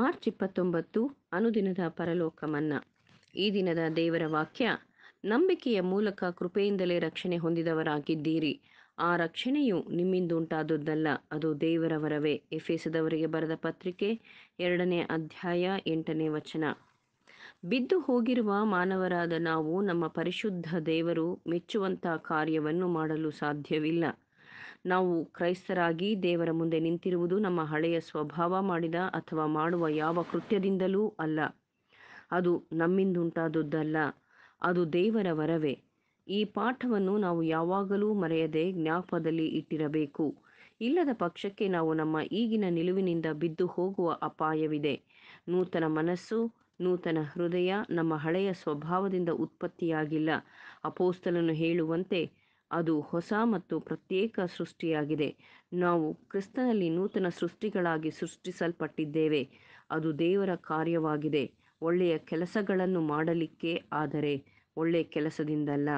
March ಇಪ್ಪತ್ತೊಂಬತ್ತು ಅನುದಿನದ ಪರಲೋಕ ಮನ್ನಾ ಈ ದಿನದ ದೇವರ ವಾಕ್ಯ ನಂಬಿಕೆಯ ಮೂಲಕ ಕೃಪೆಯಿಂದಲೇ ರಕ್ಷಣೆ ಹೊಂದಿದವರಾಗಿದ್ದೀರಿ ಆ ರಕ್ಷಣೆಯು ನಿಮ್ಮಿಂದುಂಟಾದದ್ದಲ್ಲ ಅದು ದೇವರವರವೇ ಎಫೆಸದವರಿಗೆ ಬರೆದ ಪತ್ರಿಕೆ ಎರಡನೇ ಅಧ್ಯಾಯ ಎಂಟನೇ ವಚನ ಬಿದ್ದು ಹೋಗಿರುವ ಮಾನವರಾದ ನಾವು ನಮ್ಮ ಪರಿಶುದ್ಧ ದೇವರು ಮೆಚ್ಚುವಂಥ ಕಾರ್ಯವನ್ನು ಮಾಡಲು ಸಾಧ್ಯವಿಲ್ಲ ನಾವು ಕ್ರೈಸ್ತರಾಗಿ ದೇವರ ಮುಂದೆ ನಿಂತಿರುವುದು ನಮ್ಮ ಹಳೆಯ ಸ್ವಭಾವ ಮಾಡಿದ ಅಥವಾ ಮಾಡುವ ಯಾವ ಕೃತ್ಯದಿಂದಲೂ ಅಲ್ಲ ಅದು ನಮ್ಮಿಂದುಂಟಾದುದಲ್ಲ ಅದು ದೇವರ ವರವೇ ಈ ಪಾಠವನ್ನು ನಾವು ಯಾವಾಗಲೂ ಮರೆಯದೆ ಜ್ಞಾಪದಲ್ಲಿ ಇಟ್ಟಿರಬೇಕು ಇಲ್ಲದ ಪಕ್ಷಕ್ಕೆ ನಾವು ನಮ್ಮ ಈಗಿನ ನಿಲುವಿನಿಂದ ಬಿದ್ದು ಹೋಗುವ ಅಪಾಯವಿದೆ ನೂತನ ಮನಸ್ಸು ನೂತನ ಹೃದಯ ನಮ್ಮ ಹಳೆಯ ಸ್ವಭಾವದಿಂದ ಉತ್ಪತ್ತಿಯಾಗಿಲ್ಲ ಅಪೋಸ್ತಲನ್ನು ಹೇಳುವಂತೆ ಅದು ಹೊಸ ಮತ್ತು ಪ್ರತ್ಯೇಕ ಸೃಷ್ಟಿಯಾಗಿದೆ ನಾವು ಕ್ರಿಸ್ತನಲ್ಲಿ ನೂತನ ಸೃಷ್ಟಿಗಳಾಗಿ ಸೃಷ್ಟಿಸಲ್ಪಟ್ಟಿದ್ದೇವೆ ಅದು ದೇವರ ಕಾರ್ಯವಾಗಿದೆ ಒಳ್ಳೆಯ ಕೆಲಸಗಳನ್ನು ಮಾಡಲಿಕ್ಕೆ ಆದರೆ ಒಳ್ಳೆಯ ಕೆಲಸದಿಂದಲ್ಲ